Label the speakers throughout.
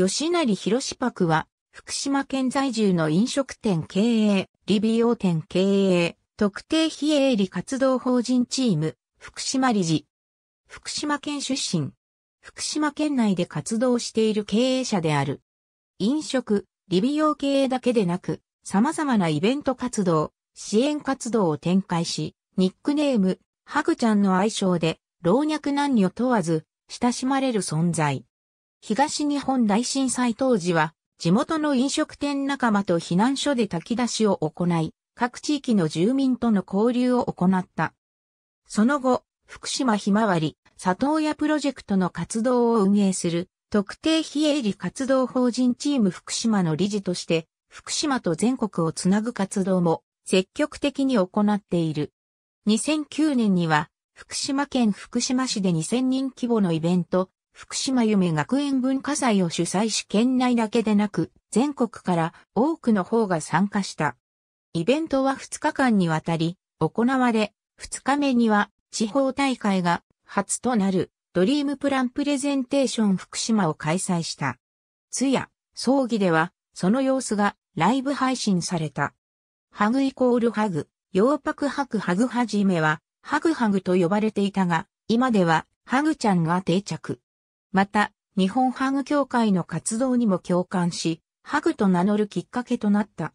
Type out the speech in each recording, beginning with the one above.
Speaker 1: 吉成博博は、福島県在住の飲食店経営、理美容店経営、特定非営利活動法人チーム、福島理事。福島県出身。福島県内で活動している経営者である。飲食、理美容経営だけでなく、様々なイベント活動、支援活動を展開し、ニックネーム、ハグちゃんの愛称で、老若男女問わず、親しまれる存在。東日本大震災当時は、地元の飲食店仲間と避難所で炊き出しを行い、各地域の住民との交流を行った。その後、福島ひまわり、里親プロジェクトの活動を運営する、特定非営利活動法人チーム福島の理事として、福島と全国をつなぐ活動も積極的に行っている。2009年には、福島県福島市で2000人規模のイベント、福島夢学園文化祭を主催し県内だけでなく、全国から多くの方が参加した。イベントは2日間にわたり行われ、2日目には地方大会が初となるドリームプランプレゼンテーション福島を開催した。通夜、葬儀ではその様子がライブ配信された。ハグイコールハグ、洋白ハグハグはじめはハグハグと呼ばれていたが、今ではハグちゃんが定着。また、日本ハグ協会の活動にも共感し、ハグと名乗るきっかけとなった。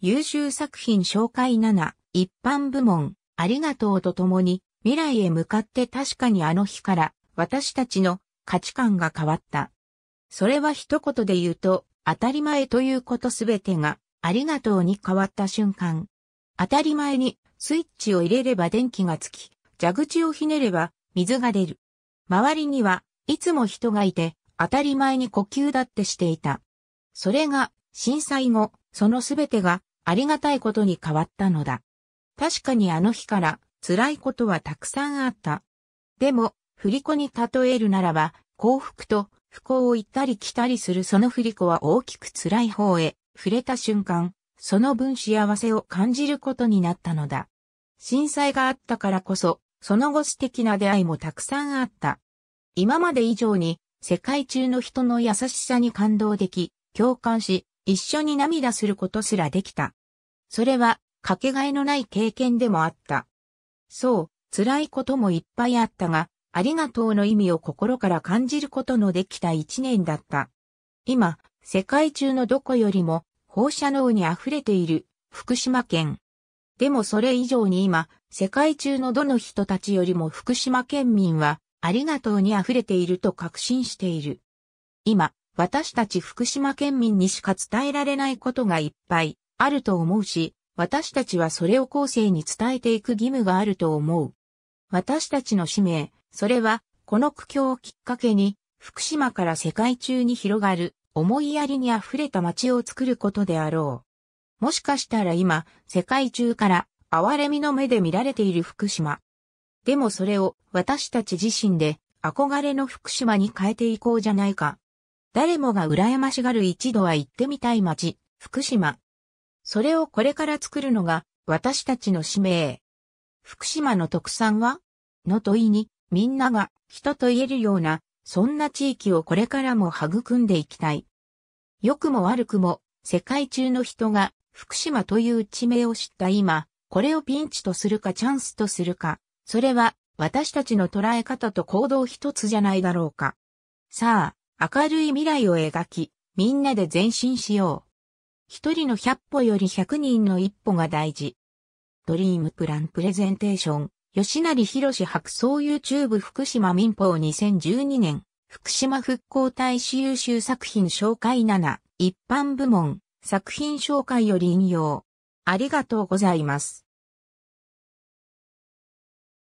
Speaker 1: 優秀作品紹介7、一般部門、ありがとうと共に、未来へ向かって確かにあの日から、私たちの価値観が変わった。それは一言で言うと、当たり前ということすべてが、ありがとうに変わった瞬間。当たり前に、スイッチを入れれば電気がつき、蛇口をひねれば、水が出る。周りには、いつも人がいて、当たり前に呼吸だってしていた。それが、震災後、そのすべてが、ありがたいことに変わったのだ。確かにあの日から、辛いことはたくさんあった。でも、振り子に例えるならば、幸福と不幸を行ったり来たりするその振り子は大きく辛い方へ触れた瞬間、その分幸せを感じることになったのだ。震災があったからこそ、その後素敵な出会いもたくさんあった。今まで以上に世界中の人の優しさに感動でき、共感し、一緒に涙することすらできた。それは、かけがえのない経験でもあった。そう、辛いこともいっぱいあったが、ありがとうの意味を心から感じることのできた一年だった。今、世界中のどこよりも放射能に溢れている福島県。でもそれ以上に今、世界中のどの人たちよりも福島県民はありがとうに溢れていると確信している。今、私たち福島県民にしか伝えられないことがいっぱいあると思うし、私たちはそれを後世に伝えていく義務があると思う。私たちの使命、それは、この苦境をきっかけに、福島から世界中に広がる、思いやりに溢れた街を作ることであろう。もしかしたら今、世界中から、哀れみの目で見られている福島。でもそれを私たち自身で憧れの福島に変えていこうじゃないか。誰もが羨ましがる一度は行ってみたい街、福島。それをこれから作るのが私たちの使命。福島の特産はの問いにみんなが人と言えるようなそんな地域をこれからも育んでいきたい。良くも悪くも世界中の人が福島という地名を知った今、これをピンチとするかチャンスとするか、それは私たちの捉え方と行動一つじゃないだろうか。さあ、明るい未来を描き、みんなで前進しよう。一人の百歩より百人の一歩が大事。ドリームプランプレゼンテーション、吉成博士白装 YouTube 福島民法2012年、福島復興大使優秀作品紹介7、一般部門、作品紹介より引用。ありがとうございます。